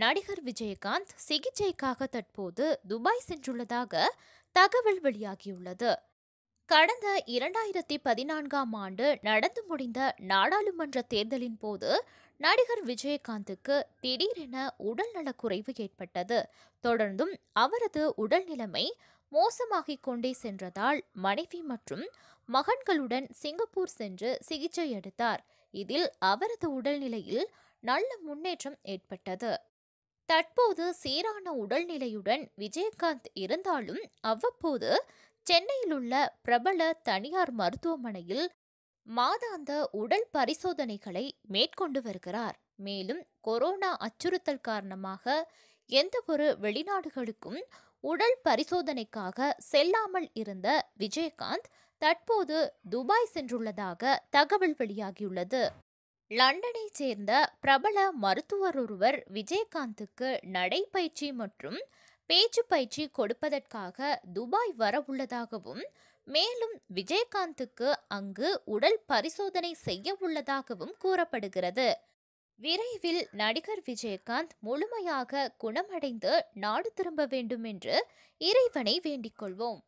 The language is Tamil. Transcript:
நடிகர் விஜயகாந்த் சிகிச்சைக்காக தற்போது துபாய் சென்றுள்ளதாக தகவல் வெளியாகியுள்ளது கடந்த இரண்டாயிரத்தி பதினான்காம் ஆண்டு நடந்து முடிந்த நாடாளுமன்ற தேர்தலின் போது நடிகர் விஜயகாந்துக்கு திடீரென உடல்நலக்குறைவு ஏற்பட்டது தொடர்ந்தும் அவரது உடல் நிலைமை மோசமாகிக் கொண்டே சென்றதால் மனைவி மற்றும் மகன்களுடன் சிங்கப்பூர் சென்று சிகிச்சை எடுத்தார் இதில் அவரது உடல்நிலையில் நல்ல முன்னேற்றம் ஏற்பட்டது தற்போது சீரான உடல்நிலையுடன் விஜயகாந்த் இருந்தாலும் அவ்வப்போது சென்னையில் உள்ள பிரபல தனியார் மருத்துவமனையில் மாதாந்த உடல் பரிசோதனைகளை மேற்கொண்டு வருகிறார் மேலும் கொரோனா அச்சுறுத்தல் காரணமாக எந்த ஒரு வெளிநாடுகளுக்கும் உடல் பரிசோதனைக்காக செல்லாமல் இருந்த விஜயகாந்த் தற்போது துபாய் சென்றுள்ளதாக தகவல் வெளியாகியுள்ளது லண்டனை சேர்ந்த பிரபல மருத்துவர் ஒருவர் விஜயகாந்துக்கு நடைப்பயிற்சி மற்றும் பேச்சு பயிற்சி கொடுப்பதற்காக துபாய் வரவுள்ளதாகவும் மேலும் விஜயகாந்துக்கு அங்கு உடல் பரிசோதனை செய்ய உள்ளதாகவும் கூறப்படுகிறது விரைவில் நடிகர் விஜயகாந்த் முழுமையாக குணமடைந்து நாடு திரும்ப வேண்டும் என்று இறைவனை வேண்டிக் கொள்வோம்